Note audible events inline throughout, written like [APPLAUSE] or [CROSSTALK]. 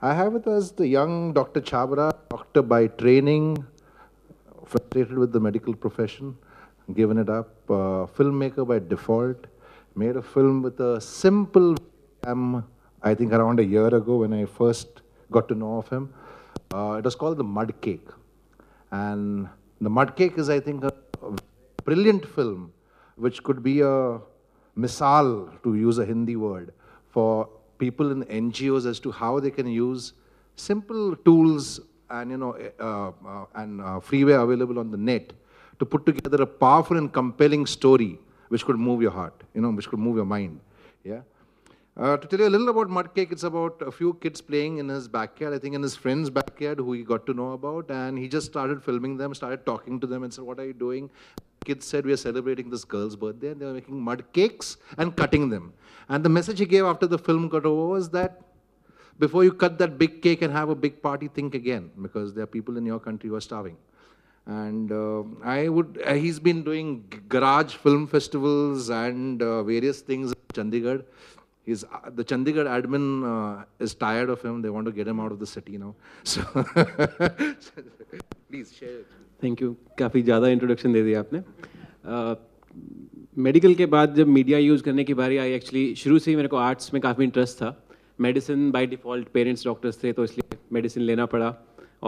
I have with us the young Dr. Chabra, doctor by training, frustrated with the medical profession, given it up, uh, filmmaker by default, made a film with a simple, um, I think around a year ago when I first got to know of him. Uh, it was called The Mud Cake. And The Mud Cake is, I think, a brilliant film which could be a misal, to use a Hindi word, for people in NGOs as to how they can use simple tools and you know eh, uh, uh, and uh, freeware available on the net to put together a powerful and compelling story which could move your heart, you know, which could move your mind. Yeah. Uh, to tell you a little about Mudcake, it's about a few kids playing in his backyard, I think in his friend's backyard, who he got to know about. And he just started filming them, started talking to them, and said, What are you doing? Kids said, We are celebrating this girl's birthday, and they were making mud cakes and cutting them. And the message he gave after the film got over was that before you cut that big cake and have a big party, think again, because there are people in your country who are starving and uh, I would. Uh, he's been doing garage film festivals and uh, various things in Chandigarh. He's, uh, the Chandigarh admin uh, is tired of him. They want to get him out of the city now. [LAUGHS] So, please share. Thank you. काफ़ी ज़्यादा introduction दे दिया आपने medical uh, के बाद जब media use करने की बारी आई एक्चुअली शुरू से ही मेरे को आर्ट्स में काफ़ी इंटरेस्ट था medicine by default parents doctors थे तो इसलिए मेडिसिन लेना पड़ा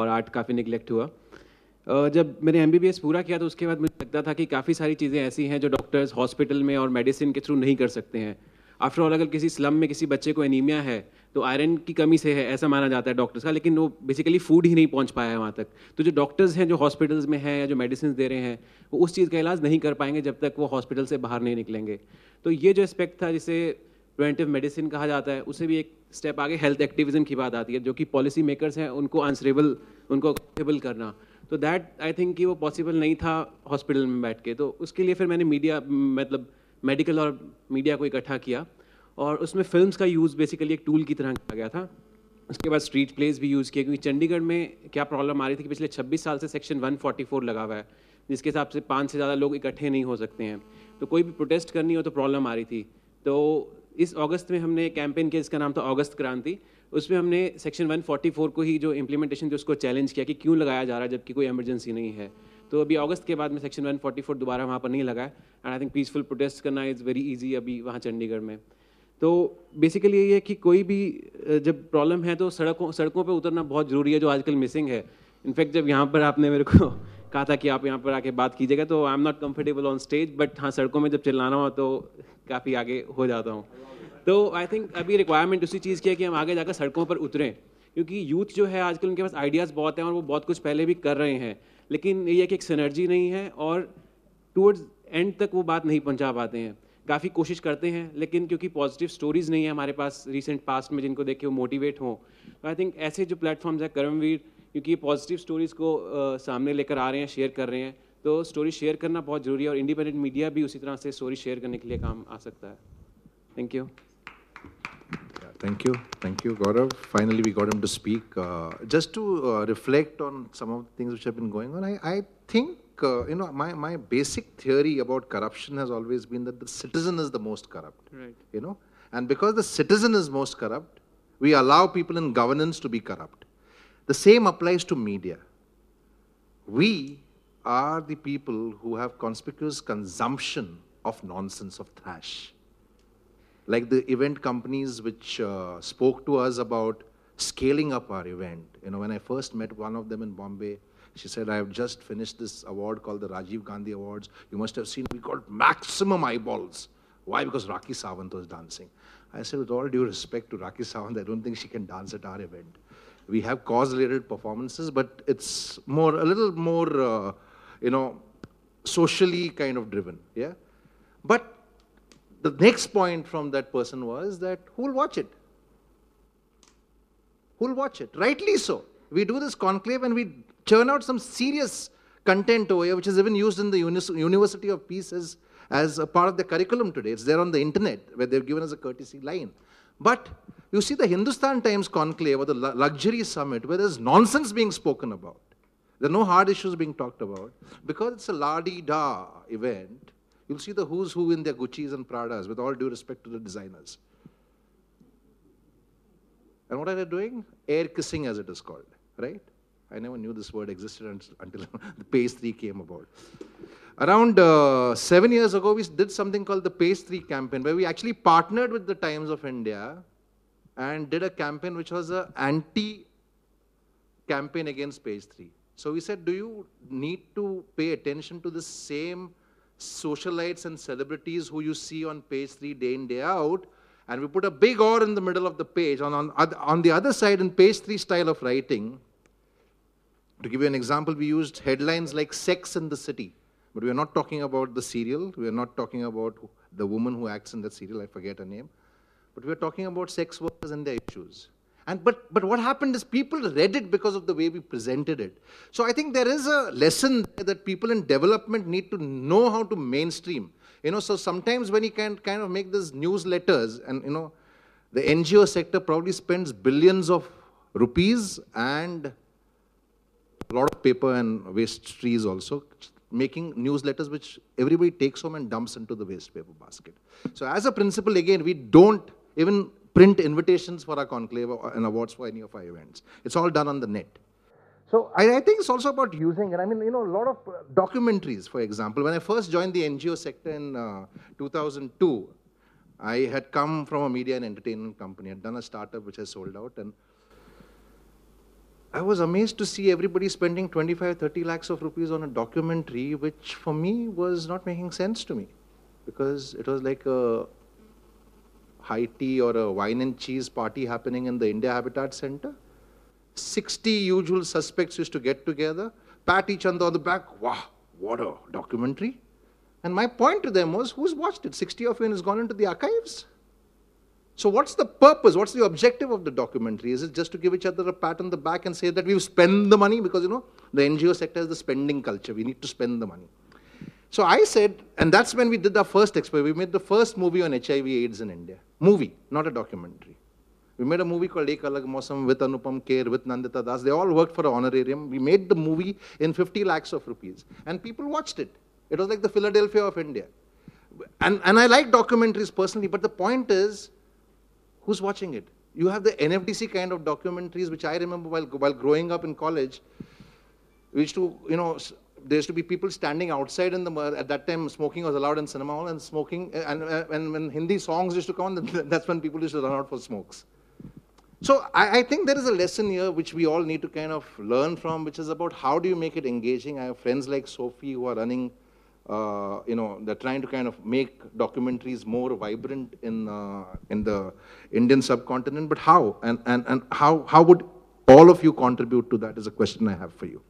और आर्ट काफ़ी निगलेक्ट हुआ uh, जब मैंने एम पूरा किया तो उसके बाद मुझे लगता था कि काफ़ी सारी चीज़ें ऐसी हैं जो डॉक्टर्स हॉस्पिटल में और मेडिसिन के थ्रू नहीं कर सकते हैं आफ्टर ऑल अगर किसी स्लम में किसी बच्चे को एनीमिया है तो आयरन की कमी से है ऐसा माना जाता है डॉक्टर्स का लेकिन वो बेसिकली फूड ही नहीं पहुंच पाया है वहाँ तक तो जो डॉक्टर्स हैं जो हॉस्पिटल्स में हैं या जो मेडिसिन दे रहे हैं वो उस चीज़ का इलाज नहीं कर पाएंगे जब तक वो हॉस्पिटल से बाहर नहीं निकलेंगे तो ये जो एस्पेक्ट था जिसे प्रिवेंटिव मेडिसिन कहा जाता है उसे भी एक स्टेप आगे हेल्थ एक्टिविज़म की बात आती है जो कि पॉलिसी मेकर्स हैं उनको आंसरेबल उनको अकाउंटेबल करना तो दैट आई थिंक कि वो पॉसिबल नहीं था हॉस्पिटल में बैठ के तो उसके लिए फिर मैंने मीडिया मतलब मेडिकल और मीडिया को इकट्ठा किया और उसमें फिल्म्स का यूज़ बेसिकली एक टूल की तरह किया गया था उसके बाद स्ट्रीट प्लेस भी यूज़ किए क्योंकि चंडीगढ़ में क्या प्रॉब्लम आ रही थी कि पिछले 26 साल से सेक्शन 144 लगा हुआ है जिसके हिसाब से पाँच से ज़्यादा लोग इकट्ठे नहीं हो सकते हैं तो कोई भी प्रोटेस्ट करनी हो तो प्रॉब्लम आ रही थी तो इस अगस्त में हमने कैंपेन किया जिसका नाम था अगस्त क्रांति उसमें हमने सेक्शन 144 को ही जो इम्प्लीमेंटेशन थी उसको चैलेंज किया कि क्यों लगाया जा रहा है जबकि कोई एमरजेंसी नहीं है तो अभी अगस्त के बाद में सेक्शन 144 दोबारा वहाँ पर नहीं लगा है and I think peaceful protest करना इज़ वेरी ईजी अभी वहाँ चंडीगढ़ में तो बेसिकली ये है कि कोई भी जब प्रॉब्लम है तो सड़कों सड़कों पर उतरना बहुत ज़रूरी है जो आजकल मिसिंग है इनफैक्ट जब यहाँ पर आपने मेरे को [LAUGHS] कहा था कि आप यहाँ पर आके बात कीजिएगा तो I am not comfortable on stage but हाँ सड़कों में जब चिल्लाना हो तो काफ़ी आगे हो जाता हूँ तो आई थिंक अभी रिक्वायरमेंट उसी चीज़ की है कि हम आगे जाकर सड़कों पर उतरें क्योंकि यूथ जो है आजकल उनके पास आइडियाज़ बहुत हैं और वो बहुत कुछ पहले भी कर रहे हैं लेकिन ये है कि एक सिनर्जी नहीं है और टूवर्ड्स एंड तक वो बात नहीं पहुंचा पाते हैं काफ़ी कोशिश करते हैं लेकिन क्योंकि पॉजिटिव स्टोरीज़ नहीं है हमारे पास रिसेंट पास्ट में जिनको देख के वो मोटिवेट हों तो आई थिंक ऐसे जो प्लेटफॉर्म्स हैं कर्मवीर क्योंकि ये पॉजिटिव स्टोरीज़ को आ, सामने लेकर आ रहे हैं शेयर कर रहे हैं तो स्टोरी शेयर करना बहुत ज़रूरी है और इंडिपेंडेंट मीडिया भी उसी तरह से स्टोरी शेयर करने के लिए काम आ सकता है thank you Thank you. Thank you, Gaurav. Finally, we got him to speak. Uh, just to uh, reflect on some of the things which have been going on, I, I think, uh, you know, my, my basic theory about corruption has always been that the citizen is the most corrupt. Right. You know, and because the citizen is most corrupt, we allow people in governance to be corrupt. The same applies to media. We are the people who have conspicuous consumption of nonsense, of trash like the event companies which uh, spoke to us about scaling up our event. You know, when I first met one of them in Bombay, she said, I have just finished this award called the Rajiv Gandhi Awards. You must have seen, we got maximum eyeballs. Why? Because Raki Sawant was dancing. I said, with all due respect to Raki Sawant, I don't think she can dance at our event. We have cause-related performances, but it's more, a little more, uh, you know, socially kind of driven, yeah? But the next point from that person was that who will watch it? Who will watch it? Rightly so. We do this conclave and we churn out some serious content over here, which is even used in the University of Peace as, as a part of the curriculum today. It's there on the internet where they've given us a courtesy line. But you see the Hindustan Times conclave or the luxury summit where there's nonsense being spoken about. There are no hard issues being talked about because it's a la-di-da event You'll see the who's who in their Gucci's and Pradas, with all due respect to the designers. And what are they doing? Air kissing, as it is called, right? I never knew this word existed until [LAUGHS] the PACE 3 came about. Around uh, seven years ago, we did something called the PACE 3 campaign, where we actually partnered with the Times of India and did a campaign which was an anti campaign against PACE 3. So we said, do you need to pay attention to the same socialites and celebrities who you see on page three day in, day out, and we put a big R in the middle of the page. On, on, on the other side, in page three style of writing, to give you an example, we used headlines like Sex in the City. But we are not talking about the serial. We are not talking about the woman who acts in that serial. I forget her name. But we are talking about sex workers and their issues. And, but, but what happened is people read it because of the way we presented it. So I think there is a lesson that people in development need to know how to mainstream. You know, so sometimes when you can kind of make these newsletters and, you know, the NGO sector probably spends billions of rupees and a lot of paper and waste trees also, making newsletters which everybody takes home and dumps into the waste paper basket. So as a principle, again, we don't even print invitations for our conclave and awards for any of our events. It's all done on the net. So I, I, think it's also about using, it. I mean, you know, a lot of documentaries, for example. When I first joined the NGO sector in uh, 2002, I had come from a media and entertainment company. I'd done a startup which has sold out, and I was amazed to see everybody spending 25, 30 lakhs of rupees on a documentary, which for me was not making sense to me, because it was like a high tea or a wine and cheese party happening in the India Habitat Center. 60 usual suspects used to get together, pat each other on the back, wow, what a documentary. And my point to them was, who's watched it? 60 of you has gone into the archives. So what's the purpose? What's the objective of the documentary? Is it just to give each other a pat on the back and say that we've spent the money? Because, you know, the NGO sector is the spending culture. We need to spend the money. So I said, and that's when we did our first experiment. We made the first movie on HIV AIDS in India. Movie, not a documentary. We made a movie called Ek Alag Mausam with Anupam Kher, with Nandita Das. They all worked for an honorarium. We made the movie in 50 lakhs of rupees. And people watched it. It was like the Philadelphia of India. And, and I like documentaries personally, but the point is, who's watching it? You have the NFDC kind of documentaries, which I remember while, while growing up in college. We used to, you know, there used to be people standing outside in the at that time smoking was allowed in cinema hall and smoking and, and when Hindi songs used to come on [LAUGHS] that's when people used to run out for smokes. So I, I, think there is a lesson here which we all need to kind of learn from, which is about how do you make it engaging. I have friends like Sophie who are running, uh, you know, they're trying to kind of make documentaries more vibrant in uh, in the Indian subcontinent. But how and and and how how would all of you contribute to that is a question I have for you.